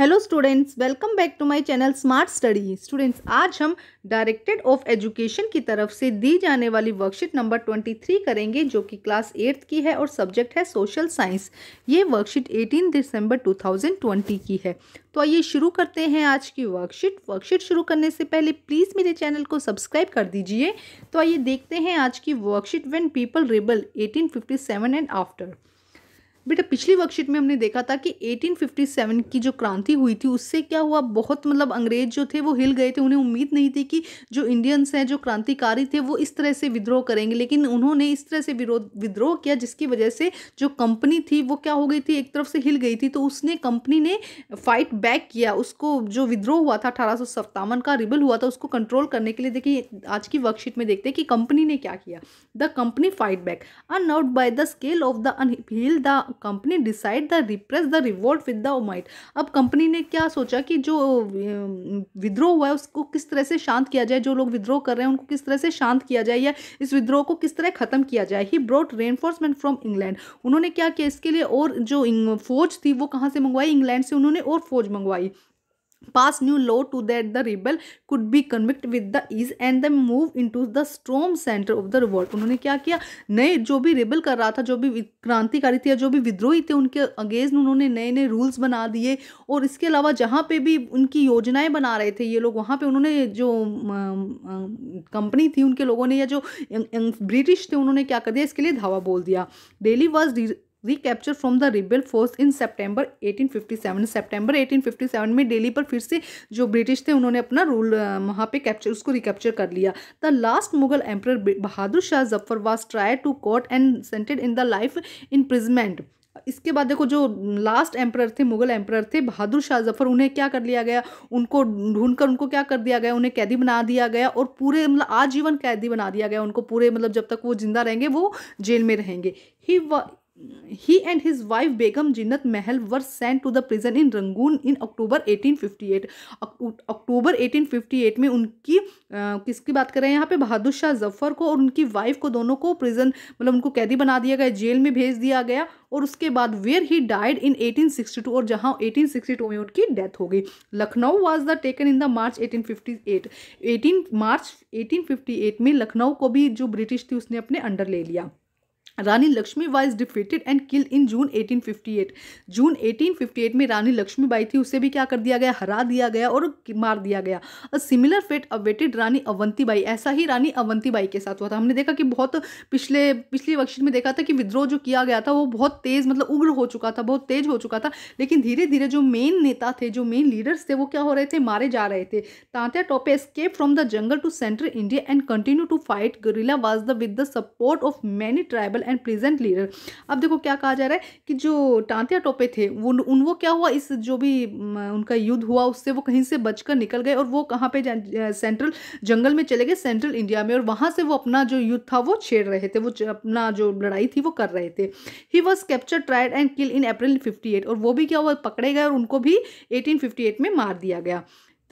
Hello students welcome back to my channel smart study students आज हम directed of education की तरफ से दी जाने वाली वर्कशीट नंबर 23 करेंगे जो कि क्लास एट्थ की है और सब्जेक्ट है सोशल साइंस ये वर्कशीट 18 दिसंबर 2020 की है तो आइए शुरू करते हैं आज की वर्कशीट वर्कशीट शुरू करने से पहले प्लीज़ मेरे चैनल को सब्सक्राइब कर दीजिए तो आइए देखते हैं आज की worksheet when people rebel eighteen and after बेटा पिछली वर्कशीट में हमने देखा था कि 1857 की जो क्रांति हुई थी उससे क्या हुआ बहुत मतलब अंग्रेज जो थे वो हिल गए थे उन्हें उम्मीद नहीं थी कि जो इंडियंस हैं जो क्रांतिकारी थे वो इस तरह से विद्रोह करेंगे लेकिन उन्होंने इस तरह से विरोध विद्रोह किया जिसकी वजह से जो कंपनी थी वो क्या हो गई थी एक तरफ से हिल गई थी तो उसने कंपनी ने फाइट बैक किया उसको जो विद्रोह हुआ था अठारह का रिबल हुआ था उसको कंट्रोल करने के लिए देखिए आज की वर्कशीट में देखते हैं कि कंपनी ने क्या किया द कंपनी फाइट बैक अनआउट by the scale of the अनहील the company decide the repress the reward with the might अब कंपनी ने क्या सोचा कि जो विद्रोह हुआ है उसको किस तरह से शांत किया जाए जो लोग विद्रोह कर रहे हैं उनको किस तरह से शांत किया जाए या इस विद्रोह को किस तरह खत्म किया जाए he brought reinforcement from England उन्होंने क्या किया इसके लिए और जो फौज थी वो कहाँ से मंगवाई इंग्लैंड से उन्होंने और फौज मंगवाई pass new new to that the rebel could be convict with the ease and the move into the storm centre of the revolt उन्होंने क्या किया नए जो भी रिबल कर रहा था जो भी क्रांतिकारी थे या जो भी विद्रोही थे उनके अगेंस्ट उन्होंने नए नए रूल्स बना दिए और इसके अलावा जहाँ पे भी उनकी योजनाएं बना रहे थे ये लोग वहाँ पे उन्होंने जो कंपनी थी उनके लोगों ने या जो ब्रिटिश थे उन्होंने क्या कर दिया इसके लिए धावा बोल दिया Delhi was recapture from the rebel force in September 1857 सितंबर 1857 में दिल्ली पर फिर से जो ब्रिटिश थे उन्होंने अपना रूल वहाँ पे कैप्चर उसको रिकैप्चर कर लिया the last Mughal emperor Bahadur Shah Zafar was try to caught and sentenced in the life imprisonment इसके बाद देखो जो लास्ट एम्पर थे मुगल एम्पर थे बहादुर शाह जफर उन्हें क्या कर लिया गया उनको ढूंढ कर उनको क्या कर दिया गया उन्हें कैदी बना दिया गया और पूरे मतलब आजीवन कैदी बना दिया गया उनको पूरे मतलब जब तक वो जिंदा रहेंगे वो जेल में रहेंगे ही he and his wife Begum Jinnat Mahal were sent to the prison in Rangoon in October 1858. अक्टूबर 1858 में उनकी किसकी बात कर रहे हैं यहाँ पे बहादुर शाह जफर को और उनकी वाइफ को दोनों को प्रिजन मतलब उनको कैदी बना दिया गया जेल में भेज दिया गया और उसके बाद वेयर ही डाइड इन 1862 और जहाँ 1862 में उनकी डेथ हो गई Lucknow was the taken in the March 1858 18 मार्च 1858 में लखनऊ को भी जो ब्रिटिश थी उसने अपने अंडर ले लिया Rani Lakshmi Bai is defeated and kill in June 1858 जून 1858 में रानी लक्ष्मी बाई थी उसे भी क्या कर दिया गया हरा दिया गया और मार दिया गया a similar fate awaited Rani Avanti Bai ऐसा ही रानी अवंती बाई के साथ हुआ था हमने देखा कि बहुत पिछले पिछली वर्कशीट में देखा था कि विद्रोह जो किया गया था वो बहुत तेज़ मतलब उग्र हो चुका था बहुत तेज हो चुका था लेकिन धीरे धीरे जो मेन नेता थे जो मेन लीडर्स थे वो क्या हो रहे थे मारे जा रहे थे Tantya Tope escape from the jungle to central India and continue to fight guerrilla was the with the support of many tribal and pleasant leader अब देखो क्या कहा जा रहा है कि जो टांतिया टोपे थे वो उन वो क्या हुआ इस जो भी उनका युद्ध हुआ उससे वो कहीं से बचकर निकल गए और वो कहाँ पे सेंट्रल जंगल में चले गए सेंट्रल इंडिया में और वहाँ से वो अपना जो युद्ध था वो छेड़ रहे थे वो अपना जो लड़ाई थी वो कर रहे थे he was capture tried and kill in April fifty और वो भी क्या हुआ पकड़े गए और उनको भी एटीन में मार दिया गया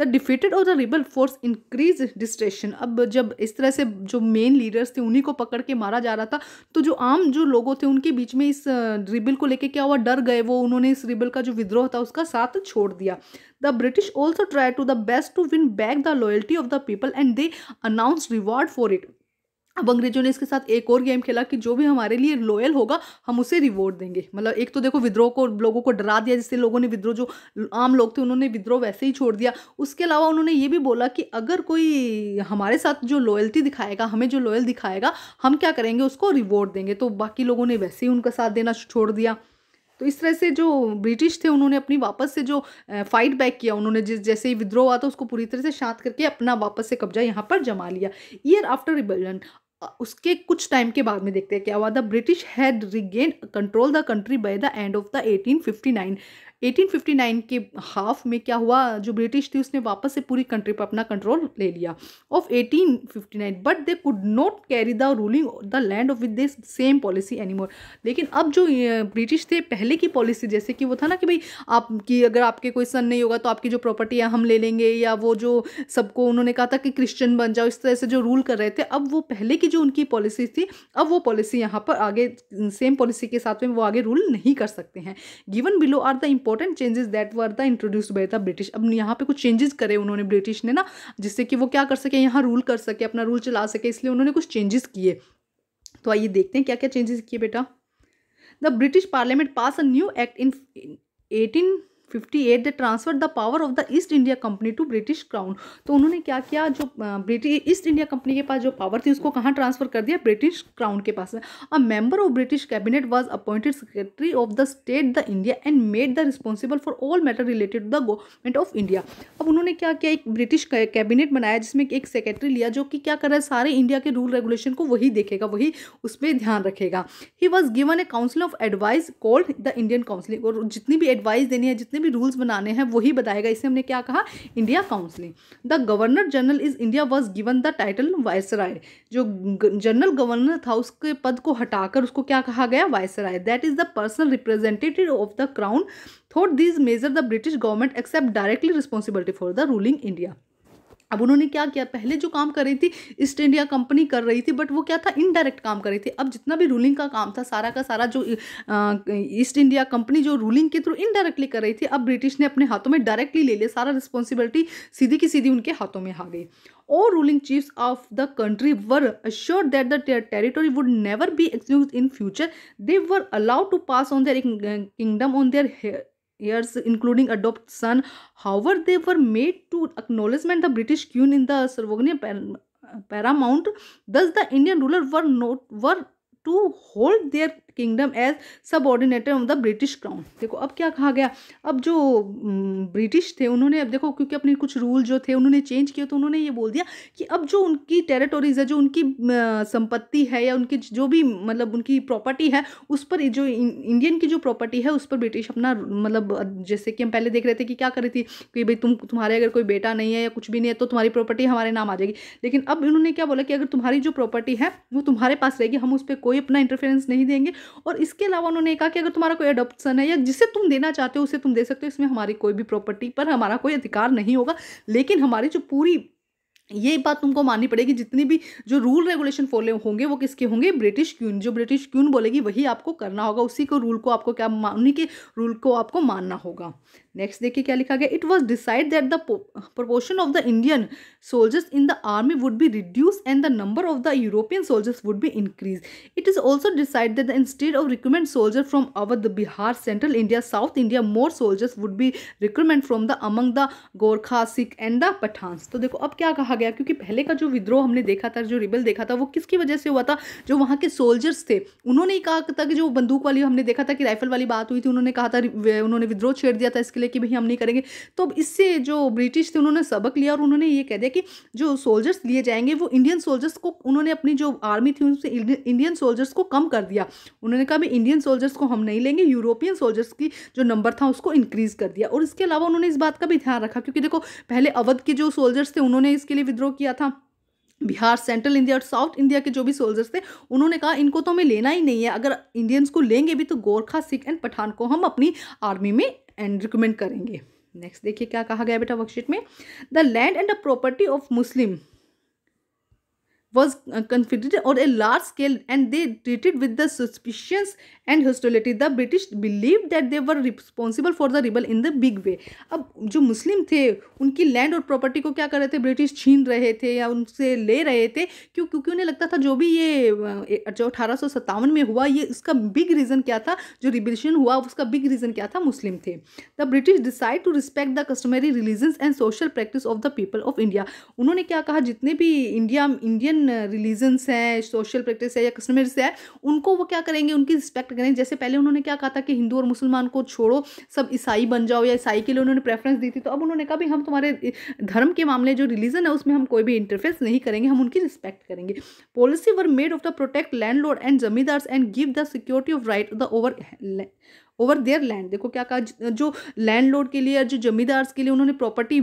द डिफीटेड और the rebel force increase distraction अब जब इस तरह से जो मेन लीडर्स थे उन्हीं को पकड़ के मारा जा रहा था तो जो आम जो लोगों थे उनके बीच में इस रिबल को लेके क्या हुआ डर गए वो उन्होंने इस रिबल का जो विद्रोह था उसका साथ छोड़ दिया the British also try to the best to win back the loyalty of the people and they announce reward for it अब अंग्रेजों ने इसके साथ एक और गेम खेला कि जो भी हमारे लिए लॉयल होगा हम उसे रिवॉर्ड देंगे मतलब एक तो देखो विद्रोह को लोगों को डरा दिया जिससे लोगों ने विद्रोह जो आम लोग थे उन्होंने विद्रोह वैसे ही छोड़ दिया उसके अलावा उन्होंने ये भी बोला कि अगर कोई हमारे साथ जो लॉयल्टी दिखाएगा हमें जो लॉयल दिखाएगा हम क्या करेंगे उसको रिवॉर्ड देंगे तो बाकी लोगों ने वैसे ही उनका साथ देना छोड़ दिया तो इस तरह से जो ब्रिटिश थे उन्होंने अपनी वापस से जो फाइट बैक किया उन्होंने जिस जैसे ही विद्रोह हुआ था उसको पूरी तरह से शांत करके अपना वापस से कब्जा यहाँ पर जमा लिया ईयर आफ्टर रिबेलन उसके कुछ टाइम के बाद में देखते हैं क्या हुआ the British had regain control the country by the end of the 1859 1859 के हाफ में क्या हुआ जो ब्रिटिश थी उसने वापस से पूरी कंट्री पर अपना कंट्रोल ले लिया of 1859 but they could not carry the ruling the land of with this same policy anymore लेकिन अब जो ब्रिटिश थे पहले की पॉलिसी जैसे कि वो था ना कि भाई आपकी अगर आपके कोई सन नहीं होगा तो आपकी जो प्रॉपर्टी है हम ले लेंगे या वो जो सबको उन्होंने कहा था कि क्रिश्चियन बन जाओ इस तरह से जो रूल कर रहे थे अब वो पहले की जो उनकी पॉलिसी थी अब वो पॉलिसी यहाँ पर आगे सेम पॉलिसी के साथ में वो आगे रूल नहीं कर सकते हैं given below are the important changes that were the introduce by the British अब यहाँ पे कुछ चेंजेस करे उन्होंने ब्रिटिश ने ना जिससे कि वो क्या कर सके यहाँ रूल कर सके अपना रूल चला सके इसलिए उन्होंने कुछ चेंजेस किए तो आइए देखते हैं क्या क्या चेंजेस किए बेटा the British parliament pass a new act in eighteen 58 they transfer the power of the East India Company to British crown तो उन्होंने क्या किया जो ब्रिटिश ईस्ट इंडिया कंपनी के पास जो पावर थी उसको कहाँ ट्रांसफर कर दिया ब्रिटिश क्राउन के पास a member of British cabinet was appointed secretary of the state the India and made the responsible for all matter related the government of India अब उन्होंने क्या किया एक ब्रिटिश कैबिनेट बनाया जिसमें एक सेक्रेटरी लिया जो कि क्या कर रहा है सारे इंडिया के रूल रेगुलेशन को वही देखेगा वही उस पर ध्यान रखेगा he was given a council of advice called the Indian council और जितनी भी एडवाइस देनी है जितनी जितने भी रूल्स बनाने हैं वही बताएगा इसे हमने क्या कहा India counselling the governor general is India was given the title viceroy जो जनरल गवर्नर था उसके पद को हटाकर उसको क्या कहा गया viceroy that is the personal representative of the crown thought these major the British government accept directly responsibility for the ruling India अब उन्होंने क्या किया पहले जो काम कर रही थी ईस्ट इंडिया कंपनी कर रही थी बट वो क्या था इनडायरेक्ट काम कर रही थी अब जितना भी रूलिंग का काम था सारा का सारा जो ईस्ट इंडिया कंपनी जो रूलिंग के थ्रू इनडायरेक्टली कर रही थी अब ब्रिटिश ने अपने हाथों में डायरेक्टली ले लिया सारा रिस्पॉन्सिबिलिटी सीधी की सीधी उनके हाथों में आ गई और ruling chiefs of the country were assure that the territory would never be excuse in future they were allowed to pass on their kingdom on their Years, including adoption. son however they were made to acknowledgement the british queen in the Slavonian uh, paramount thus the indian ruler were not were to hold their kingdom as subordinator of the British crown देखो अब क्या कहा गया अब जो British थे उन्होंने अब देखो क्योंकि अपने कुछ रूल जो थे उन्होंने चेंज किए तो उन्होंने ये बोल दिया कि अब जो उनकी टेरिटोरीज है जो उनकी संपत्ति है या उनकी जो भी मतलब उनकी प्रॉपर्टी है उस पर जो इंडियन की जो प्रॉपर्टी है उस पर ब्रिटिश अपना मतलब जैसे कि हम पहले देख रहे थे कि क्या कर रही थी कि भाई तुम तुम्हारे अगर कोई बेटा नहीं है या कुछ भी नहीं है तो तुम्हारी प्रॉपर्टी हमारे नाम आ जाएगी लेकिन अब इन्होंने क्या बोला कि अगर तुम्हारी जो प्रॉपर्टी है वो तुम्हारे पास रहेगी हम उस पर कोई अपना इंटरफेरेंस नहीं देंगे और इसके अलावा उन्होंने कहा कि अगर तुम्हारा कोई अडोप्शन है या जिसे तुम देना चाहते हो उसे तुम दे सकते हो इसमें हमारी कोई भी प्रॉपर्टी पर हमारा कोई अधिकार नहीं होगा लेकिन हमारी जो पूरी ये बात तुमको माननी पड़ेगी जितनी भी जो रूल रेगुलेशन फॉलो होंगे वो किसके होंगे ब्रिटिश क्यून जो ब्रिटिश क्यून बोलेगी वही आपको करना होगा उसी को रूल को आपको क्या उन्हीं के रूल को आपको मानना होगा नेक्स्ट देखिए क्या लिखा गया it was decide that the proportion of the Indian soldiers in the army would be reduce and the number of the European soldiers would be increase it is also decide that the instead of recruitment soldier from Awadh Bihar central India south India more soldiers would be recruitment from the among the Gorkha Sikh and the Pathans तो देखो अब क्या कहा रखा गया क्योंकि पहले का जो विद्रोह हमने देखा था जो रिबल देखा था वो किसकी वजह से हुआ था जो वहाँ के सोल्जर्स थे उन्होंने ही कहा था कि जो बंदूक वाली हमने देखा था कि राइफल वाली बात हुई थी उन्होंने कहा था उन्होंने विद्रोह छेड़ दिया था इसके लिए कि भाई हम नहीं करेंगे तो अब इससे जो ब्रिटिश थे उन्होंने सबक लिया और उन्होंने ये कह दिया कि जो सोल्जर्स लिए जाएंगे वो इंडियन सोल्जर्स को उन्होंने अपनी जो आर्मी थी उनसे इंडियन सोल्जर्स को कम कर दिया उन्होंने कहा भाई इंडियन सोल्जर्स को हम नहीं लेंगे यूरोपियन सोल्जर्स की जो नंबर था उसको इंक्रीज़ कर दिया और इसके अलावा उन्होंने इस बात का भी ध्यान रखा क्योंकि देखो पहले अवध के जो सोल्जर्स थे उन्होंने इसके लिए विद्रोह किया था बिहार सेंट्रल इंडिया और साउथ इंडिया के जो भी सोल्जर्स थे उन्होंने कहा इनको तो हमें लेना ही नहीं है अगर इंडियंस को लेंगे भी तो गोरखा सिख एंड पठान को हम अपनी आर्मी में एंड रिकमेंड करेंगे नेक्स्ट देखिए क्या कहा गया बेटा वर्कशीट में the land and the property of Muslim was uh, confiscated on a large scale and they treated with the suspicions and hostility the british believed that they were responsible for the rebel in the big way अब जो मुस्लिम थे उनकी land और property को क्या कर रहे थे ब्रिटिश छीन रहे थे या उनसे ले रहे थे क्यों क्योंकि उन्हें लगता था जो भी ये जो अठारह में हुआ ये उसका बिग रीज़न क्या था जो रिवोल्यूशन हुआ उसका बिग रीज़न क्या था मुस्लिम थे the British decide to respect the customary religions and social practice of the people of India उन्होंने क्या कहा जितने भी इंडिया इंडियन डिफरेंट रिलीजन्स हैं सोशल प्रैक्टिस है या कस्टमर्स है उनको वो क्या करेंगे उनकी रिस्पेक्ट करेंगे जैसे पहले उन्होंने क्या कहा था कि हिंदू और मुसलमान को छोड़ो सब ईसाई बन जाओ या ईसाई के लिए उन्होंने प्रेफरेंस दी थी तो अब उन्होंने कहा भी हम तुम्हारे धर्म के मामले जो रिलीजन है उसमें हम कोई भी इंटरफेस नहीं करेंगे हम उनकी रिस्पेक्ट करेंगे policy were made of the protect landlord and zamindars and give the security of right the over over their land देखो क्या कहा जो लैंड लोड के लिए जो जमींदार्स के लिए उन्होंने प्रॉपर्टी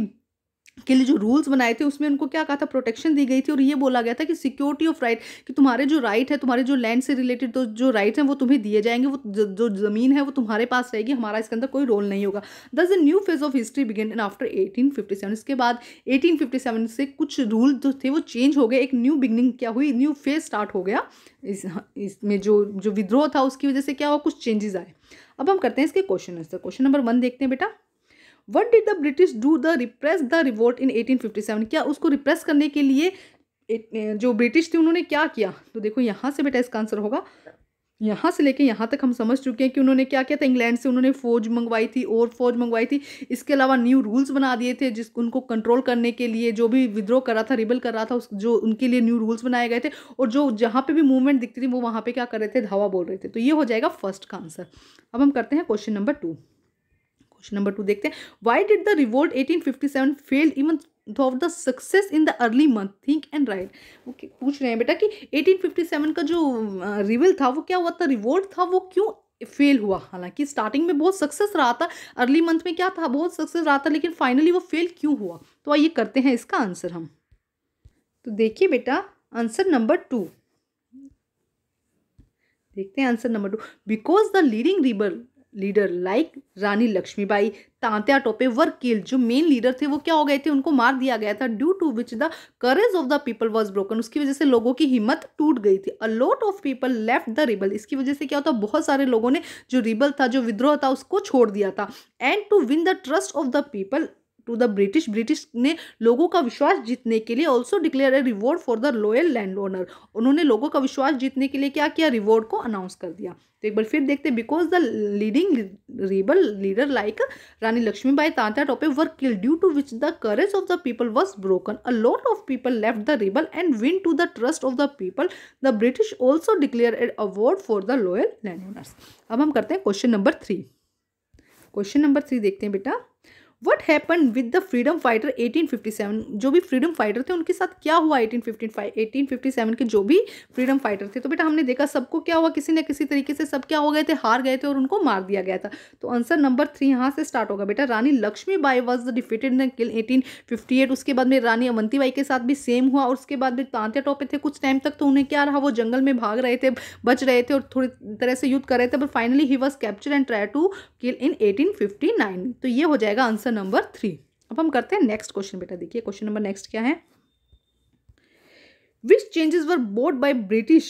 के लिए जो रूल्स बनाए थे उसमें उनको क्या कहा था प्रोटेक्शन दी गई थी और ये बोला गया था कि सिक्योरिटी ऑफ राइट कि तुम्हारे जो राइट है तुम्हारे जो लैंड से रिलेटेड तो जो राइट्स हैं वो तुम्हें दिए जाएंगे वो जो ज़मीन है वो तुम्हारे पास रहेगी हमारा इसके अंदर कोई रोल नहीं होगा thus a new phase of history begin and after eighteen इसके बाद एटीन से कुछ रूल जो थे वो चेंज हो गए एक न्यू बिगनिंग क्या हुई न्यू फेज स्टार्ट हो गया इस इसमें जो जो विद्रोह था उसकी वजह से क्या हुआ कुछ चेंजेस आए अब हम करते हैं इसके question answer question number one देखते हैं बेटा what did the British do the repress the revolt in 1857 क्या उसको रिप्रेस करने के लिए जो ब्रिटिश थे उन्होंने क्या किया तो देखो यहाँ से बेटा इसका आंसर होगा यहाँ से लेके यहाँ तक हम समझ चुके हैं कि उन्होंने क्या किया था इंग्लैंड से उन्होंने फौज मंगवाई थी और फौज मंगवाई थी इसके अलावा न्यू रूल्स बना दिए थे जिस उनको कंट्रोल करने के लिए जो भी विद्रोह कर रहा था रिबल कर रहा था उस जो उनके लिए न्यू रूल्स बनाए गए थे और जो जहाँ पे भी मूवमेंट दिखती थी वो वहाँ पर क्या कर रहे थे धावा बोल रहे थे तो ये हो जाएगा फर्स्ट का आंसर अब हम करते हैं question number two question number two देखते हैं why did the revolt eighteen fifty seven failed even of the success in the early month think and write वो पूछ रहे हैं बेटा कि एटीन फिफ्टी सेवन का जो रिवल था वो क्या हुआ था रिवोल्ट था वो क्यों फेल हुआ हालांकि स्टार्टिंग में बहुत सक्सेस रहा था अर्ली मंथ में क्या था बहुत सक्सेस रहा था लेकिन फाइनली वो फेल क्यों हुआ तो आइए करते हैं इसका आंसर हम तो देखिए बेटा आंसर नंबर टू देखते हैं answer number two because the leading rebel leader like Rani Lakshmibai Tantya Tope were जो मेन लीडर थे वो क्या हो गए थे उनको मार दिया गया था due to which the courage of the people was broken उसकी वजह से लोगों की हिम्मत टूट गई थी a lot of people left the rebel इसकी वजह से क्या होता बहुत सारे लोगों ने जो रिबल था जो विद्रोह था उसको छोड़ दिया था and to win the trust of the people to the British British ने लोगों का विश्वास जीतने के लिए also declare a reward for the loyal landowner उन्होंने लोगों का विश्वास जीतने के लिए क्या किया रिवॉर्ड को अनाउंस कर दिया तो एक बार फिर देखते हैं because the leading rebel leader like Rani Lakshmibai Tantya Tope were kill due to which the courage of the people was broken a lot of people left the rebel and win to the trust of the people the British also declare a award for the loyal landowners अब हम करते हैं question number three question number three देखते हैं बेटा what happen with the freedom fighter 1857 जो भी freedom fighter थे उनके साथ क्या हुआ 1855 1857 के जो भी फ्रीडम फाइटर थे तो बेटा हमने देखा सबको क्या हुआ किसी न किसी तरीके से सब क्या हो गए थे हार गए थे और उनको मार दिया गया था तो आंसर नंबर थ्री यहाँ से स्टार्ट होगा बेटा Rani Lakshmi Bai was defeated in kill eighteen उसके बाद में रानी अवंती बाई के साथ भी सेम हुआ और उसके बाद में तांत्या टॉपे थे कुछ टाइम तक तो उन्हें क्या रहा वो जंगल में भाग रहे थे बच रहे थे और थोड़ी तरह से युद्ध कर रहे थे but finally he was capture and try to kill in 1859 तो ये हो जाएगा आंसर नंबर थ्री अब हम करते हैं नेक्स्ट क्वेश्चन बेटा देखिए क्वेश्चन नंबर नेक्स्ट क्या है which changes were brought by British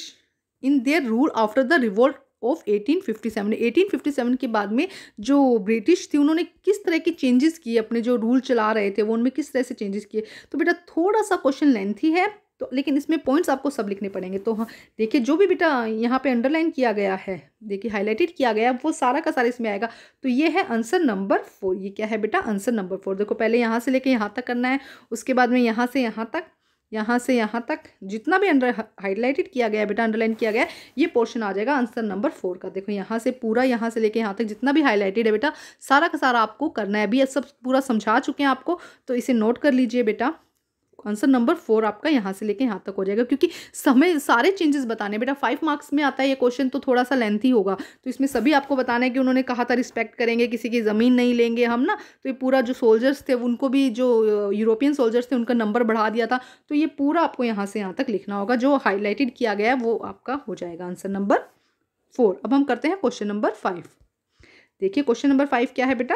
in their rule after the revolt of 1857 1857 के बाद में जो ब्रिटिश थी उन्होंने किस तरह के चेंजेस किए अपने जो रूल चला रहे थे वो उनमें किस तरह से चेंजेस किए तो बेटा थोड़ा सा क्वेश्चन लेंथी है तो लेकिन इसमें पॉइंट्स आपको सब लिखने पड़ेंगे तो हाँ देखिए जो भी बेटा यहाँ पे अंडरलाइन किया गया है देखिए हाईलाइटेड किया गया है वो सारा का सारा इसमें आएगा तो ये है आंसर नंबर फोर ये क्या है बेटा आंसर नंबर फोर देखो पहले यहाँ से लेके यहाँ तक करना है उसके बाद में यहाँ से यहाँ तक यहाँ से यहाँ तक जितना भी अंडर हाईलाइटेड किया गया बेटा अंडरलाइन किया गया ये पोर्शन आ जाएगा आंसर नंबर फोर का देखो यहाँ से पूरा यहाँ से लेके यहाँ तक जितना भी हाईलाइटेड है बेटा सारा का सारा आपको करना है अभी सब पूरा समझा चुके हैं आपको तो इसे नोट कर लीजिए बेटा आंसर नंबर फोर आपका यहाँ से लेके यहाँ तक हो जाएगा क्योंकि समय सारे चेंजेस बताने बेटा फाइव मार्क्स में आता है ये क्वेश्चन तो थोड़ा सा लेंथी होगा तो इसमें सभी आपको बताना है कि उन्होंने कहा था रिस्पेक्ट करेंगे किसी की ज़मीन नहीं लेंगे हम ना तो ये पूरा जो सोल्जर्स थे उनको भी जो यूरोपियन सोल्जर्स थे उनका नंबर बढ़ा दिया था तो ये पूरा आपको यहाँ से यहाँ तक लिखना होगा जो हाईलाइटेड किया गया है वो आपका हो जाएगा आंसर नंबर फोर अब हम करते हैं क्वेश्चन नंबर फाइव देखिए क्वेश्चन नंबर फाइव क्या है बेटा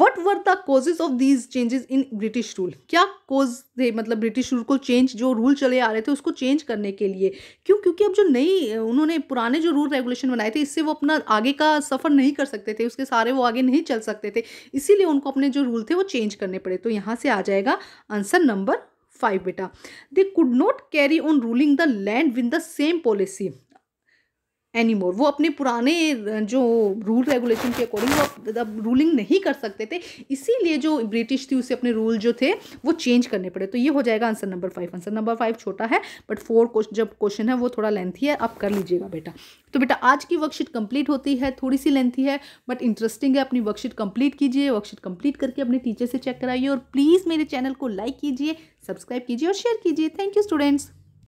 what were the causes of these changes in British rule क्या कोज थे मतलब ब्रिटिश रूल को चेंज जो रूल चले आ रहे थे उसको चेंज करने के लिए क्यों क्योंकि अब जो नई उन्होंने पुराने जो रूल रेगुलेशन बनाए थे इससे वो अपना आगे का सफ़र नहीं कर सकते थे उसके सारे वो आगे नहीं चल सकते थे इसीलिए उनको अपने जो रूल थे वो चेंज करने पड़े तो यहाँ से आ जाएगा आंसर नंबर फाइव बेटा they could not carry on ruling the land with the same policy anymore वो अपने पुराने जो रूल रेगुलेशन के अकॉर्डिंग वो अब रूलिंग नहीं कर सकते थे इसीलिए जो ब्रिटिश थी उसे अपने रूल जो थे वो चेंज करने पड़े तो ये हो जाएगा answer number five answer number five छोटा है बट फोर जब क्वेश्चन है वो थोड़ा लेंथी है आप कर लीजिएगा बेटा तो बेटा आज की वर्कशीट कंप्लीट होती है थोड़ी सी लेंथी है बट इंटरेस्टिंग है अपनी वर्कशीट कंप्लीट कीजिए वर्कशीट कंप्लीट करके अपने टीचर से चेक कराइए और प्लीज़ मेरे चैनल को लाइक कीजिए सब्सक्राइब कीजिए और शेयर कीजिए थैंक यू स्टूडेंट्स